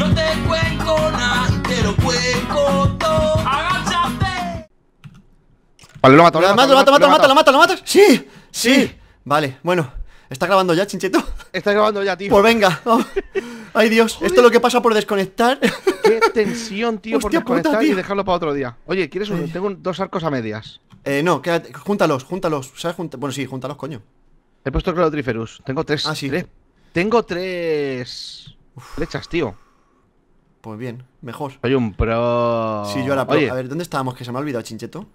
No te cuenco nada, te lo cuenco todo. ¡Agáchate! Vale, lo mato, lo, mato, lo mato, lo mato, lo mato, Sí, sí. Vale, bueno. ¿Está grabando ya, chincheto? Está grabando ya, tío. Pues venga. Ay, Dios. Esto es lo que pasa por desconectar. Qué tensión, tío, por desconectar y dejarlo para otro día. Oye, ¿quieres un... Tengo dos arcos a medias. Eh, no, quédate, júntalos, júntalos. ¿Sabes? bueno, sí, júntalos, coño. He puesto el Tengo tres. Ah, sí. Tengo tres flechas, tío. Pues bien, mejor. Hay un pro. Sí, yo a pro. Oye. A ver, ¿dónde estábamos? Que se me ha olvidado, Chincheto.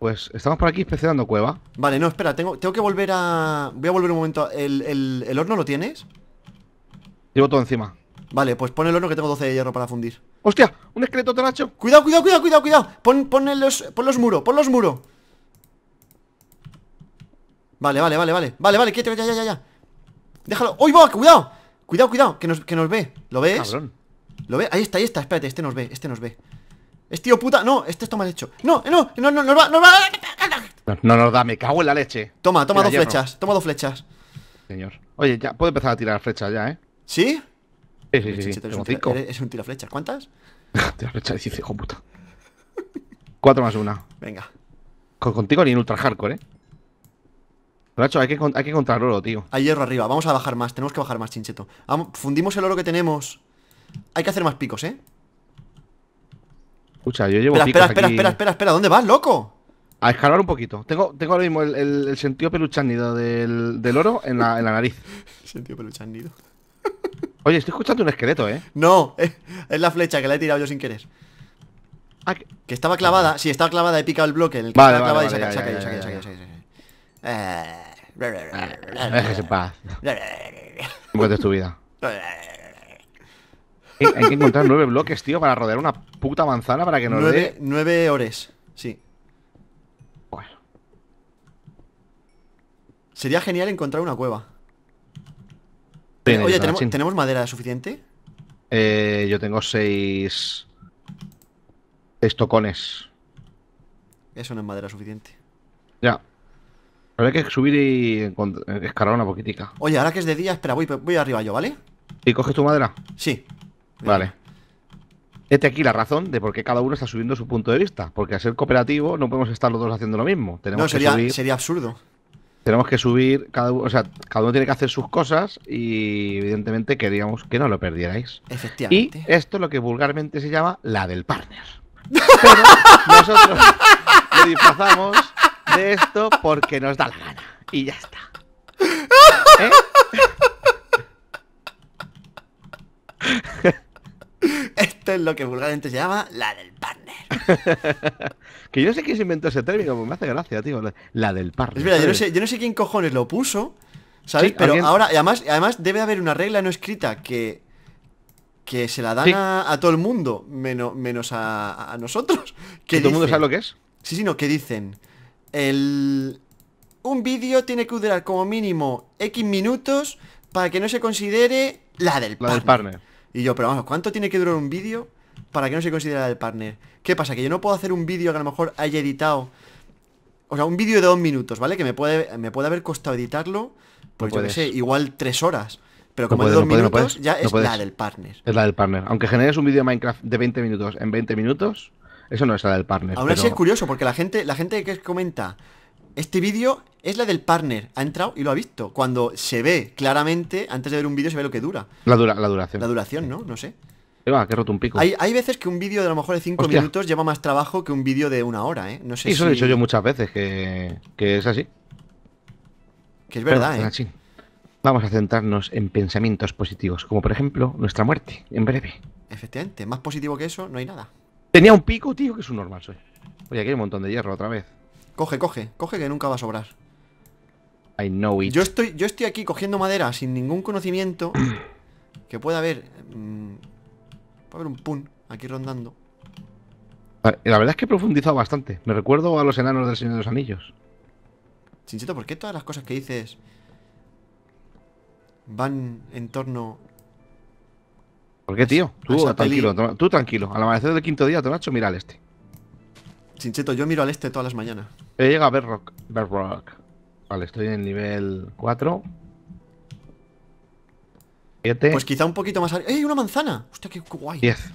Pues estamos por aquí especiando cueva. Vale, no, espera, tengo, tengo que volver a. Voy a volver un momento. ¿El, el, el horno lo tienes? Llevo todo encima. Vale, pues pon el horno que tengo 12 de hierro para fundir. ¡Hostia! ¡Un esqueleto de ¡Cuidado, cuidado, cuidado, cuidado, cuidado! Pon, pon los, los muros, pon los muros. Vale, vale, vale, vale. Vale, vale, quieto, ya, ya, ya, ya. Déjalo. ¡Uy, va! ¡Cuidado! Cuidado, cuidado, que nos, que nos ve. ¿Lo ves? Cabrón. ¿Lo ve? Ahí está, ahí está, espérate, este nos ve, este nos ve Es tío puta, no, este está mal hecho No, no, no, no, nos va, nos va No, nos da, me cago en la leche Toma, toma dos flechas, toma dos flechas Señor, oye, ya puedo empezar a tirar flechas ya, ¿eh? ¿Sí? Sí, sí, sí, sí. un tira, eres un tiraflechas, ¿cuántas? tiraflechas dice, hijo de puta Cuatro más una Venga Con, Contigo ni en ultra hardcore, ¿eh? Nacho, hay que, hay que encontrar oro, tío Hay hierro arriba, vamos a bajar más, tenemos que bajar más, chincheto Vamos, Fundimos el oro que tenemos hay que hacer más picos, ¿eh? Escucha, yo llevo espera, espera, espera, espera, espera, espera, ¿dónde vas, loco? A escalar un poquito. Tengo, tengo ahora mismo el, sentido peluchánido del, del oro en la, en la nariz. sentido peluchánido. Oye, estoy escuchando un esqueleto, ¿eh? No, es, la flecha que la he tirado yo sin querer. Ah, que... que... estaba clavada, sí, estaba clavada, he picado el bloque en el que vale, estaba y se ha caído, se ha caído, se eh, tu vida. Hay, que encontrar nueve bloques, tío, para rodear una puta manzana para que no le dé. Nueve horas, sí. Bueno. Sería genial encontrar una cueva. Oye, ¿tenemos, madera suficiente? Eh, yo tengo seis. ...estocones. Eso no es madera suficiente. Ya. Habrá hay que subir y escalar una poquitica. Oye, ahora que es de día, espera, voy arriba yo, ¿vale? ¿Y coges tu madera? Sí. Vale. Este aquí la razón de por qué cada uno está subiendo su punto de vista. Porque al ser cooperativo no podemos estar los dos haciendo lo mismo. no, sería, sería absurdo. Tenemos que subir, cada o sea, cada uno tiene que hacer sus cosas y evidentemente queríamos que no lo perdierais. Efectivamente. Y esto es lo que vulgarmente se llama la del partner. nosotros nos disfrazamos de esto porque nos da la gana. Y ya está. ¿Eh? Esto es lo que vulgarmente se llama la del partner. que yo no sé quién se inventó ese término, pues me hace gracia, tío. La, del partner. verdad, pues yo no, sé, yo no sé quién cojones lo puso, ¿sabes? Pero ahora, además, además debe haber una regla no escrita que, que se la dan a, todo el mundo, menos, menos a, nosotros. Que, todo el mundo sabe lo que es? Sí, sí, no, que dicen. El, un vídeo tiene que durar como mínimo X minutos para que no se considere la del la Del partner. Y yo, pero vamos, ¿cuánto tiene que durar un vídeo para que no se considere del partner? ¿Qué pasa? Que yo no puedo hacer un vídeo que a lo mejor haya editado... O sea, un vídeo de dos minutos, ¿vale? Que me puede, me puede haber costado editarlo, pues yo qué sé, igual tres horas. Pero como dos minutos, ya es la del partner. Es la del partner. Aunque generes un vídeo de Minecraft de 20 minutos en 20 minutos, eso no es la del partner. Ahora sí es curioso, porque la gente, la gente que comenta, este vídeo es la del partner. Ha entrado y lo ha visto. Cuando se ve claramente, antes de ver un vídeo, se ve lo que dura. La, dura, la duración. La duración, ¿no? No sé. Eva, que roto un pico. Hay, veces que un vídeo de a lo mejor de 5 minutos lleva más trabajo que un vídeo de una hora, ¿eh? No sé Y eso lo he dicho yo muchas veces, que, es así. Que es verdad, ¿eh? Así. Vamos a centrarnos en pensamientos positivos, como por ejemplo nuestra muerte, en breve. Efectivamente, más positivo que eso no hay nada. Tenía un pico, tío, que es un normal soy. Oye, aquí hay un montón de hierro otra vez. Coge, coge, coge que nunca va a sobrar. I know it. Yo estoy, yo estoy aquí cogiendo madera sin ningún conocimiento que pueda haber. Mm, puede haber un pun aquí rondando. Ah, la verdad es que he profundizado bastante. Me recuerdo a los enanos del Señor de los Anillos. Chinchito, ¿por qué todas las cosas que dices van en torno. ¿Por qué, tío? Tú tranquilo, tú tranquilo. Al amanecer del quinto día, ha mira al este. Chincheto, yo miro al este todas las mañanas. llega Berrock. Bedrock. Vale, estoy en nivel 4. 7. Pues quizá un poquito más arriba. ¡Ey, una manzana! ¡Hostia, qué guay! 10.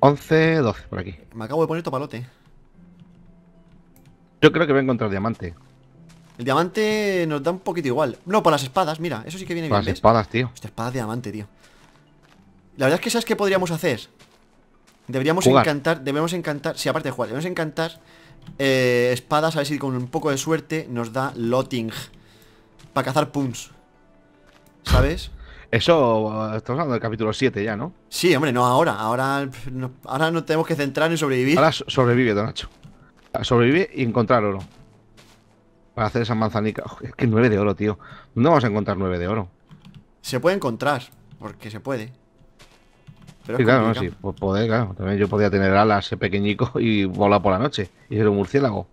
11, 12, por aquí. Me acabo de poner topalote. Yo creo que voy a encontrar diamante. El diamante nos da un poquito igual. No, para las espadas, mira, eso sí que viene bien. las espadas, tío. Hostia, espadas de diamante, tío. La verdad es que sabes qué podríamos hacer. Deberíamos encantar, debemos encantar, sí, aparte de jugar, debemos encantar eh, espadas, a ver si con un poco de suerte nos da loting para cazar puns. ¿Sabes? Eso, estamos hablando del capítulo 7 ya, ¿no? Sí, hombre, no ahora. Ahora no, ahora no tenemos que centrar en sobrevivir. Ahora sobrevive, Don Nacho. Sobrevive y encontrar oro. Para hacer esa manzanica. es que 9 de oro, tío. No vamos a encontrar 9 de oro. Se puede encontrar, porque se puede claro, sí, pues poder, claro. También yo podía tener alas pequeñico y volar por la noche y ser un murciélago.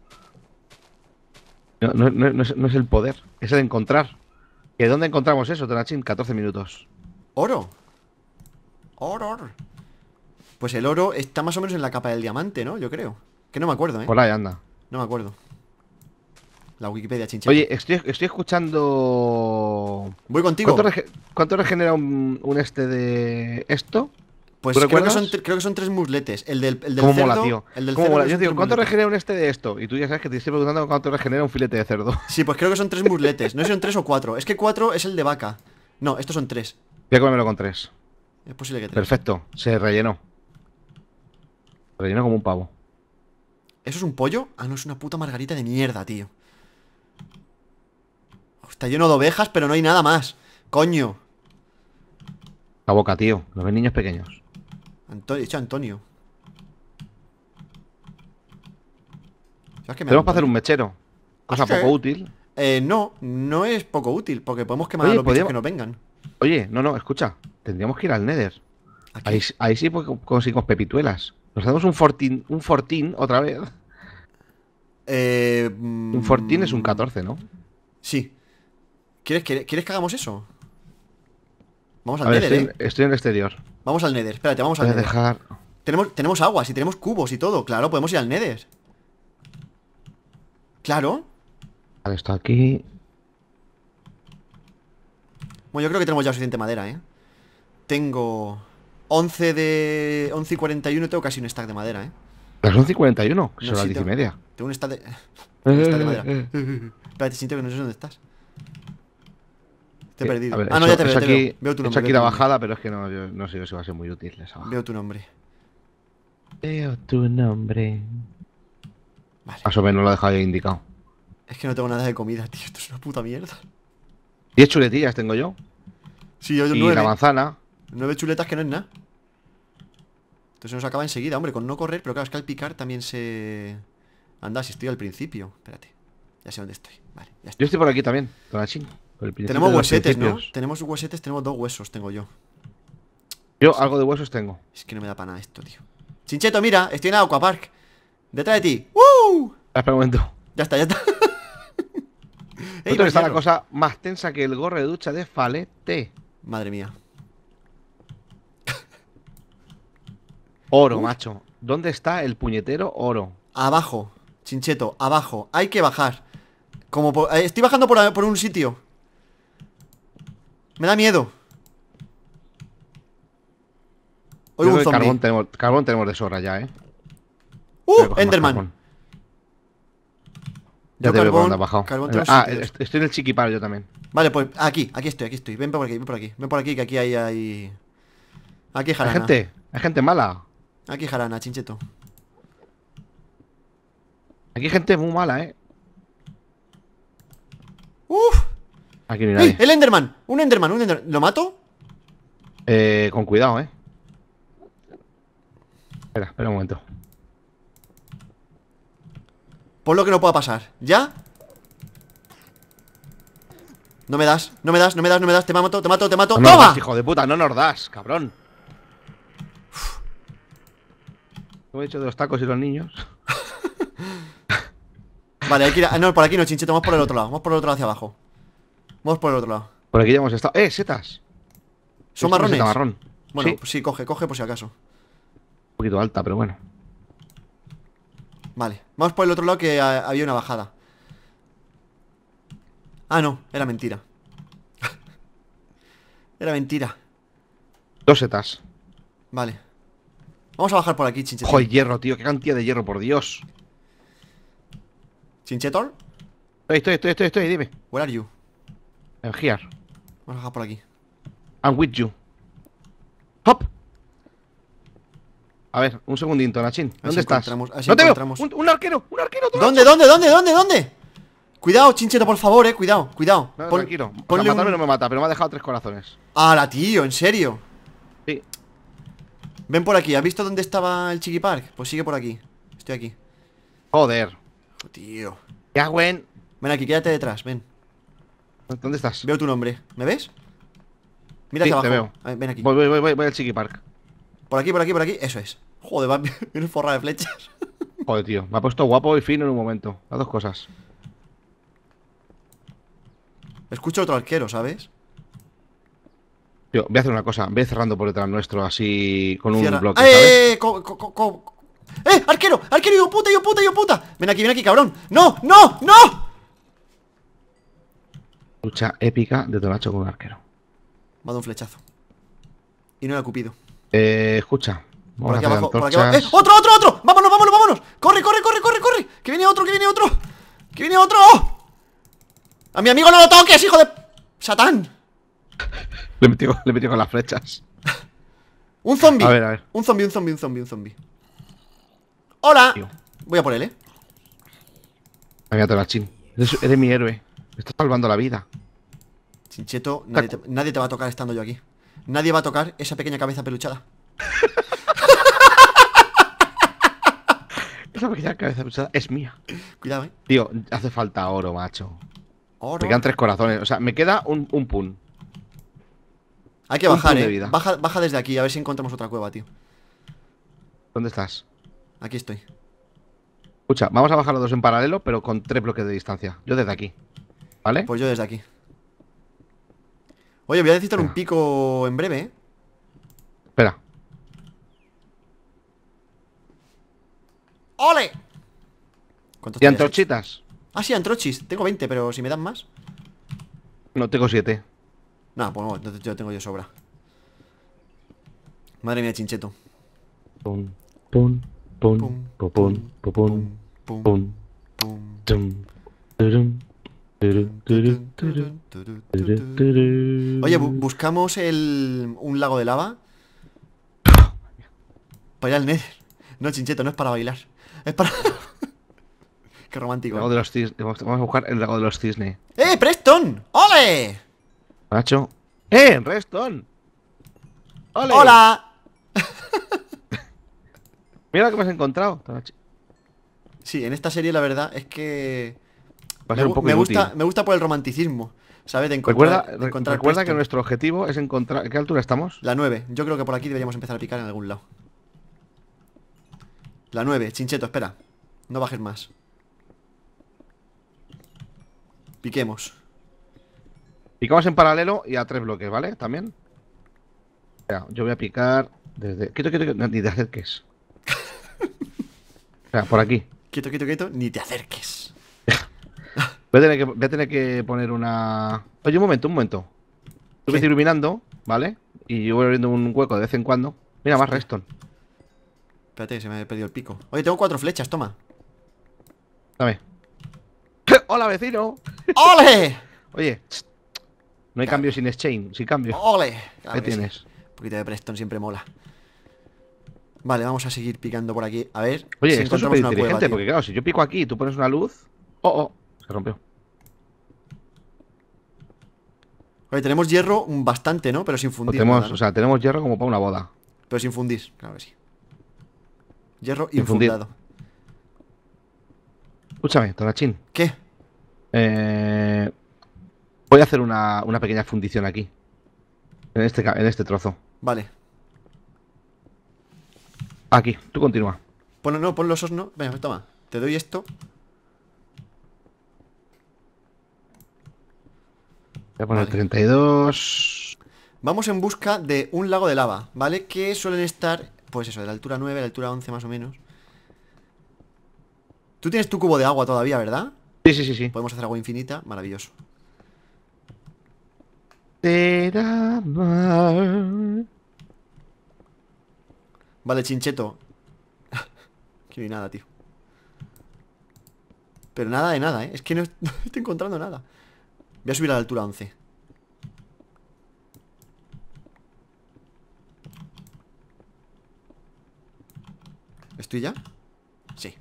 No, no, es, el poder, es el encontrar. ¿Que dónde encontramos eso, Tonachín? 14 minutos. Oro. Oro. Pues el oro está más o menos en la capa del diamante, ¿no? Yo creo. Que no me acuerdo, ¿eh? Por ahí anda. No me acuerdo. La Wikipedia chinchera. Oye, estoy, escuchando. Voy contigo. ¿Cuánto, regenera un, un, este de esto? Pues creo que, son, creo que, son, tres musletes. El del, el del cerdo, tío? El del cerdo Yo digo, ¿cuánto regenera un este de esto? Y tú ya sabes que te estoy preguntando cuánto regenera un filete de cerdo. Sí, pues creo que son tres musletes. No sé si son tres o cuatro. Es que cuatro es el de vaca. No, estos son tres. Voy a comérmelo con tres. Es posible que tres. Perfecto, se rellenó. Se rellenó como un pavo. ¿Eso es un pollo? Ah, no, es una puta margarita de mierda, tío. Está lleno de ovejas, pero no hay nada más. Coño. La boca, tío. Los ven niños pequeños. Antonio, Antonio. Tenemos para hacer un mechero. Ah, Cosa poco eh. útil. Eh, no, no es poco útil, porque podemos quemar a los que nos vengan. Oye, no, no, escucha. Tendríamos que ir al Nether. Ahí, sí pues, conseguimos pepituelas. Nos hacemos un fortín, un fortín otra vez. Eh, un fortín es un 14, mm, ¿no? Sí. ¿Quieres, quieres que hagamos eso? Vamos al Nether, estoy, eh. estoy, en el exterior. Vamos al Nether, espérate, vamos al Nether. Tenemos, aguas y tenemos cubos y todo, claro, podemos ir al Nether. Claro. Vale, está aquí. Bueno, yo creo que tenemos ya suficiente madera, ¿eh? Tengo 11 de... 11 y 41 tengo casi un stack de madera, ¿eh? Las 11 y 41, no, son las 10 y media. Tengo un stack de... un eh, stack de eh, madera. Eh, espérate, siento que no sé dónde estás. Te he perdido. ah, no, ya te, he perdido, aquí, veo. tu nombre. aquí la bajada, pero es que no, no sé si va a ser muy útil Veo tu nombre. Veo tu nombre. Vale. Más o menos lo he dejado indicado. Es que no tengo nada de comida, tío. Esto es una puta mierda. Diez chuletillas tengo yo. Sí, yo, y la manzana. Nueve chuletas que no es nada. Entonces nos acaba enseguida, hombre, con no correr, pero claro, es que al picar también se... Anda, si estoy al principio. Espérate. Ya sé dónde estoy. Vale, ya estoy. Yo estoy por aquí también, con la chinga. Tenemos huesetes, ¿no? Tenemos huesetes, tenemos dos huesos, tengo yo. Yo algo de huesos tengo. Es que no me da para nada esto, tío. Chincheto, mira, estoy en Aqua Park. Detrás de ti. ¡Woo! Espera un momento. Ya está, ya está. Esto es la cosa más tensa que el gorro de ducha de Falete. Madre mía. oro, macho. ¿Dónde está el puñetero oro? Abajo, chincheto, abajo. Hay que bajar. Como eh, Estoy bajando por, por un sitio. Me da miedo. Oigo un Carbón tenemos, carbón tenemos de sobra ya, eh. ¡Uh! Enderman. Ya yo te carbón, veo eh, ah, estoy en el chiquiparo yo también. Vale, pues aquí, aquí estoy, aquí estoy. Ven por aquí, ven por aquí. Ven por aquí, que aquí hay... hay... Aquí hay jarana. Hay gente, hay gente mala. Aquí hay jarana, chincheto. Aquí hay gente muy mala, eh. ¡Uf! Aquí nadie. ¡El Enderman! ¡Un Enderman! ¡Un Enderman! ¿Lo mato? Eh, con cuidado, eh. Espera, espera un momento. Por lo que no pueda pasar. ¿Ya? No me das, no me das, no me das, no me das. Te mato, te mato, te mato. No ¡Toma! hijo de puta, no nos das, cabrón. Lo he hecho de los tacos y los niños? vale, hay que ir No, por aquí no, chinchito. Vamos por el otro lado. Vamos por el otro lado hacia abajo. Vamos por el otro lado. Por aquí ya hemos estado. ¡Eh, setas! ¿Son marrones? marrón. Bueno, sí. coge, coge por si acaso. Un poquito alta, pero bueno. Vale, vamos por el otro lado que había una bajada. Ah, no, era mentira. era mentira. Dos setas. Vale. Vamos a bajar por aquí, chinchetón. Joder, hierro, tío, qué cantidad de hierro, por Dios. ¿Chinchetón? Estoy, estoy, estoy, estoy, estoy, dime. Where are you? En here. Vamos a por aquí. I'm with you. ¡Hop! A ver, un segundito, Nachin. ¿Dónde estás? no te Un, arquero, un arquero. ¿Dónde, dónde, dónde, dónde, dónde? Cuidado, chinchito por favor, eh. Cuidado, cuidado. tranquilo. no me mata, pero me ha dejado tres corazones. ¡Hala, tío! ¿En serio? Sí. Ven por aquí. ¿Has visto dónde estaba el Chiqui Park? Pues sigue por aquí. Estoy aquí. Joder. Tío. Ya, Gwen. Ven aquí, quédate detrás, ven. ¿Dónde estás? Veo tu nombre. ¿Me ves? Mira aquí hacia abajo. Te veo. ven aquí. Voy, voy, voy, voy al Chiqui Park. Por aquí, por aquí, por aquí. Eso es. Joder, va un forra de flechas. Joder, tío. Me ha puesto guapo y fino en un momento. Las dos cosas. Escucho otro arquero, ¿sabes? Tío, voy a hacer una cosa. Voy cerrando por detrás nuestro así con un bloque. ¿sabes? ¡Eh! eh, ¡Eh! ¡Arquero! ¡Arquero! ¡Yo puta! ¡Yo puta! ¡Yo puta! Ven aquí, ven aquí, cabrón. ¡No! ¡No! ¡No! lucha épica de Toracho con arquero. Va de un flechazo. Y no era Cupido. Eh, escucha. por aquí abajo, por aquí abajo. ¡Eh! otro, otro! ¡Vámonos, vámonos, vámonos! ¡Corre, corre, corre, corre, corre! ¡Que viene otro, que viene otro! ¡Que viene otro! ¡Oh! ¡A mi amigo no lo toques, hijo de. ¡Satán! le metió, le con las flechas. un zombie. A ver, a ver. Un zombie, un zombie, un zombie, un zombie. ¡Hola! Voy a por él, eh. Venga, Torachín. Eres, mi héroe. Me está salvando la vida. Chincheto, nadie te, va a tocar estando yo aquí. Nadie va a tocar esa pequeña cabeza peluchada. Esa pequeña cabeza peluchada es mía. Cuidado, eh. Tío, hace falta oro, macho. Oro. Me quedan tres corazones. O sea, me queda un, un pun. Hay que bajar, eh. Baja, baja desde aquí, a ver si encontramos otra cueva, tío. ¿Dónde estás? Aquí estoy. Escucha, vamos a bajar los dos en paralelo, pero con tres bloques de distancia. Yo desde aquí. ¿Vale? Pues yo desde aquí. Oye, voy a necesitar un pico en breve, ¿eh? Espera. ¡Ole! ¿Cuántos ¿Y antrochitas? Ah, sí, antrochis. Tengo 20, pero si me dan más. No, tengo 7. No, pues no, entonces yo tengo yo sobra. Madre mía, chincheto. Pum, pum, pum, pum, pum, pum, pum, pum, Oye, buscamos el, un lago de lava. Para ir al Nether. No, chincheto, no es para bailar. Es para. Qué romántico. Vamos a buscar el lago de los cisne. ¡Eh, Preston! ¡Ole! ¡Eh, Preston! ¡Ole! ¡Hola! Mira lo que me has encontrado. Sí, en esta serie la verdad es que me, gusta, me gusta por el romanticismo, ¿sabes? De encontrar, recuerda, recuerda que nuestro objetivo es encontrar... ¿Qué altura estamos? La 9. Yo creo que por aquí deberíamos empezar a picar en algún lado. La 9. Chincheto, espera. No bajes más. Piquemos. Picamos en paralelo y a tres bloques, ¿vale? También. yo voy a picar desde... Quieto, quieto, Ni te acerques. sea, por aquí. Quieto, quieto, quieto. Ni te acerques. Voy a tener que, poner una... Oye, un momento, un momento. Tú me iluminando, ¿vale? Y yo voy abriendo un hueco de vez en cuando. Mira, más redstone. Espérate se me ha perdido el pico. Oye, tengo cuatro flechas, toma. Dame. ¡Hola, vecino! ¡Ole! Oye, no hay ah. cambio sin exchange, sin cambio. ¡Ole! ¿Qué tienes? Un poquito de Preston siempre mola. Vale, vamos a seguir picando por aquí. A ver. Oye, si esto es súper inteligente, porque claro, si yo pico aquí y tú pones una luz. Oh, oh se rompió. Oye, tenemos hierro bastante, ¿no? Pero sin fundir. O sea, tenemos hierro como para una boda. Pero sin fundir, claro que sí. Hierro sin infundado. Escúchame, Tonachín. ¿Qué? Eh, voy a hacer una, una, pequeña fundición aquí. En este, en este trozo. Vale. Aquí, tú continúa. Pon, no, pon los osnos Venga, toma. Te doy esto. Voy a poner 32. Vamos en busca de un lago de lava, ¿vale? Que suelen estar, pues eso, de la altura 9 a la altura 11 más o menos. Tú tienes tu cubo de agua todavía, ¿verdad? Sí, sí, sí, sí. Podemos hacer agua infinita, maravilloso. Vale, chincheto. que ni nada, tío. Pero nada de nada, ¿eh? Es que no estoy encontrando nada. Voy a subir a la altura 11 ¿Estoy ya? Sí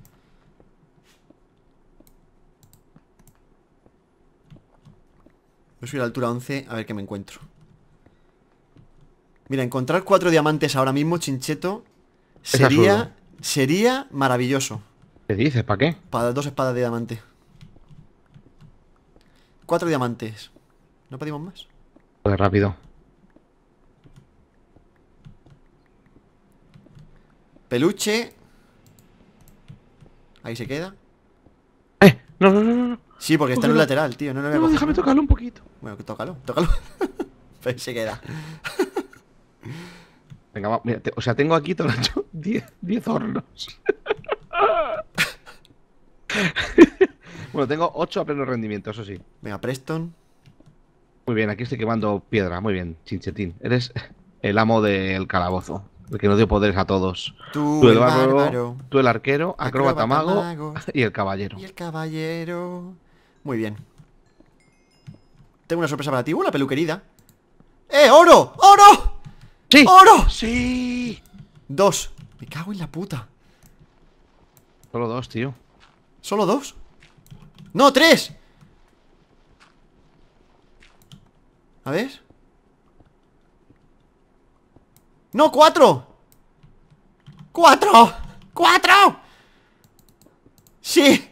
Voy a subir a la altura 11 a ver qué me encuentro Mira, encontrar cuatro diamantes ahora mismo, chincheto Sería, sería maravilloso ¿Qué dices? ¿Para qué? Para dos espadas de diamante Cuatro diamantes. ¿No pedimos más? Joder, rápido. Peluche. Ahí se queda. ¡Eh! No, no, no, no. Sí, porque está en un lateral, tío. No, lo no déjame tocarlo un poquito. Bueno, que tócalo, tócalo. ahí se queda. Venga, vamos, mira, o sea, tengo aquí todo 10 hornos. Bueno, tengo 8 a pleno rendimiento, eso sí. Venga, Preston. Muy bien, aquí estoy quemando piedra. Muy bien, Chinchetín. Eres el amo del calabozo. El que nos dio poderes a todos. Tú, el, Tú el arquero, acróbata, mago, y el caballero. Y el caballero. Muy bien. Tengo una sorpresa para ti. Una peluquerida. ¡Eh, oro! ¡Oro! ¡Sí! ¡Oro! ¡Sí! Dos. Me cago en la puta. Solo dos, tío. ¿Solo dos? ¡No, tres! A ver ¡No, cuatro! ¡Cuatro! ¡Cuatro! ¡Sí!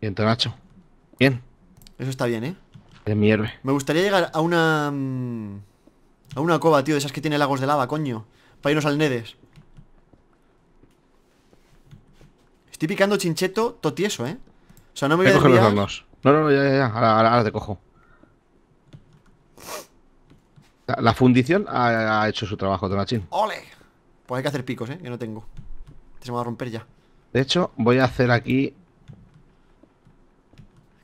Bien, Nacho Bien Eso está bien, ¿eh? De Me gustaría llegar a una... Mm, a una cova, tío, de esas que tiene lagos de lava, coño Para irnos al Nedes Estoy picando chincheto totieso, ¿eh? O sea, no me voy a No, no, ya, ya, ya. Ahora, te cojo. La, fundición ha, hecho su trabajo, Tonachín. ¡Ole! Pues hay que hacer picos, ¿eh? Que no tengo. se me va a romper ya. De hecho, voy a hacer aquí...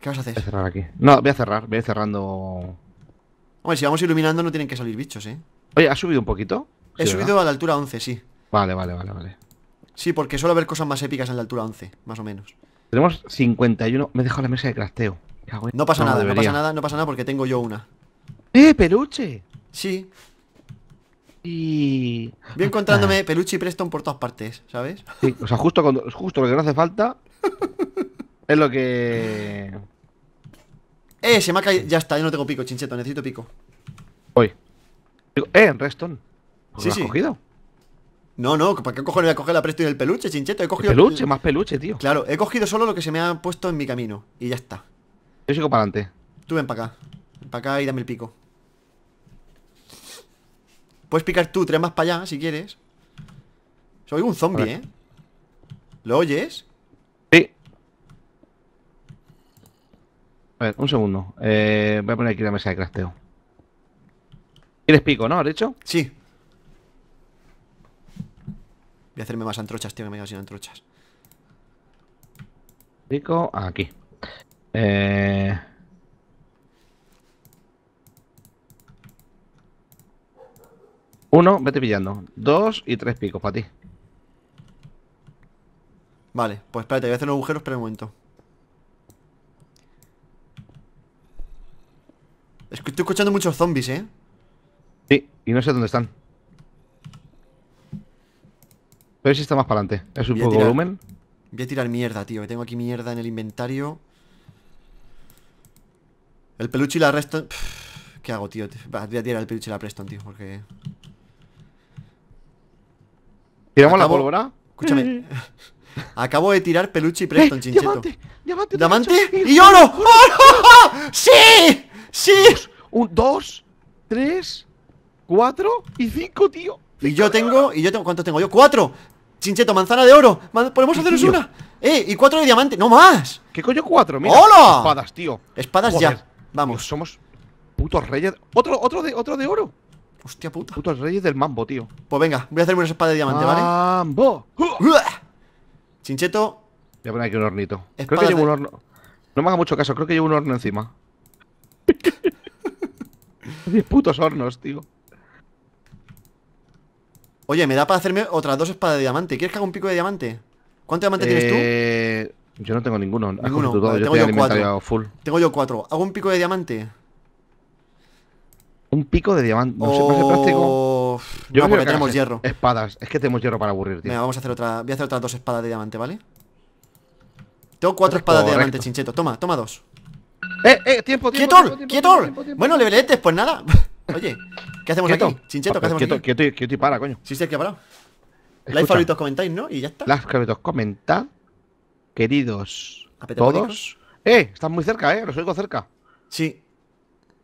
¿Qué vas a hacer? Voy a cerrar aquí. No, voy a cerrar. Voy a ir cerrando... Hombre, si vamos iluminando no tienen que salir bichos, ¿eh? Oye, ¿has subido un poquito? He subido a la altura 11, sí. Vale, vale, vale, vale. Sí, porque suele haber cosas más épicas en la altura 11, más o menos. Tenemos 51. Me he dejado la mesa de crafteo. No pasa nada, no pasa nada, no pasa nada porque tengo yo una. ¡Eh, peluche! Sí. Y. Voy encontrándome ah. peluche y Preston por todas partes, ¿sabes? Sí, o sea, justo, cuando, justo lo que no hace falta. es lo que. Eh, se me ha caído. Ya está, yo no tengo pico, chincheto, necesito pico. Voy. Eh, Preston. ¿Lo sí, has cogido? No, no, ¿para qué cojones voy a coger la Presto y el peluche, chincheto? He cogido. peluche, más peluche, tío. Claro, he cogido solo lo que se me ha puesto en mi camino. Y ya está. Yo sigo para adelante. Tú ven para acá. Para acá y dame el pico. Puedes picar tú tres más para allá si quieres. Soy un zombie, ¿eh? ¿Lo oyes? Sí. A ver, un segundo. Eh, voy a poner aquí la mesa de crafteo. ¿Quieres pico, no? ¿Has hecho? Sí hacerme más antrochas, tío, que me he sin antrochas. Pico aquí. Eh... Uno, vete pillando. Dos y tres picos para ti. Vale, pues espérate, voy a hacer los agujeros, pero un momento. estoy escuchando muchos zombies, ¿eh? Sí, y no sé dónde están. Pero si está más para adelante. Es un poco volumen. Voy a tirar mierda, tío. Que tengo aquí mierda en el inventario. El peluche y la Reston. ¿Qué hago, tío? Voy a tirar el peluche y la Preston, tío, porque. ¿Tiramos la pólvora? Escúchame. Acabo de tirar peluche y Preston, chincheto. ¡Diamante! ¡Diamante! ¿Diamante? ¡Y oro! ¡Oro! ¡Sí! ¡Sí! ¡Oh, oh, oh! un, dos, tres, cuatro y cinco, tío. Y yo tengo, y yo tengo, ¿cuántos tengo yo? ¡Cuatro! Chincheto, manzana de oro. Podemos hacernos una. Eh, y cuatro de diamante. No más. ¿Qué coño cuatro? Mira. ¡Hola! Espadas, tío. Espadas ya. Vamos. somos putos reyes. Otro, otro de, otro de oro. Hostia puta. Putos reyes del mambo, tío. Pues venga, voy a hacerme una espada de diamante, ¿vale? Mambo. Chincheto. Voy a poner aquí un hornito. creo que llevo un horno. No me haga mucho caso, creo que llevo un horno encima. Diez putos hornos, tío. Oye, me da para hacerme otras dos espadas de diamante. ¿Quieres que haga un pico de diamante? ¿Cuánto diamante tienes tú? Eh, yo no tengo ninguno. tengo yo cuatro. Tengo yo cuatro. ¿Hago un pico de diamante? Un pico de diamante. No sé, práctico. Oh, yo no, tenemos hierro. Espadas. Es que tenemos hierro para aburrir, tío. Venga, vamos a hacer otra. Voy a hacer otras dos espadas de diamante, ¿vale? Tengo cuatro espadas de diamante, chincheto. Toma, toma dos. ¡Eh, eh! ¡Tiempo, tiempo! ¡Quietor! ¡Quietor! Bueno, leveletes, pues nada. Oye, ¿qué hacemos aquí? Chincheto, ¿qué hacemos aquí? Quieto, quieto, para, coño. Sí, sí, que parado. Like, favoritos, comentáis, ¿no? Y ya está. Like, favoritos, comentad. Queridos todos. ¡Eh! Están muy cerca, ¿eh? Los oigo cerca. Sí.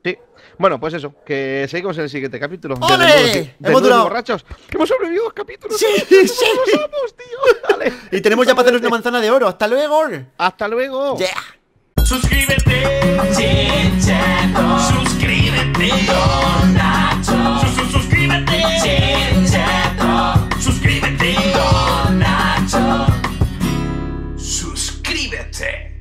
Sí. Bueno, pues eso. Que seguimos en el siguiente capítulo. ¡Ole! ¡Hemos durado! borrachos! ¡Hemos sobrevivido dos capítulos! ¡Sí! ¡Sí! Vamos, tío! Dale. Y tenemos ya para hacernos una manzana de oro. ¡Hasta luego! ¡Hasta luego! ¡Yeah! Suscríbete. Chincheto, Suscríbete. Don Nacho. suscríbete. Chincheto Suscríbete. Don Nacho. Suscríbete.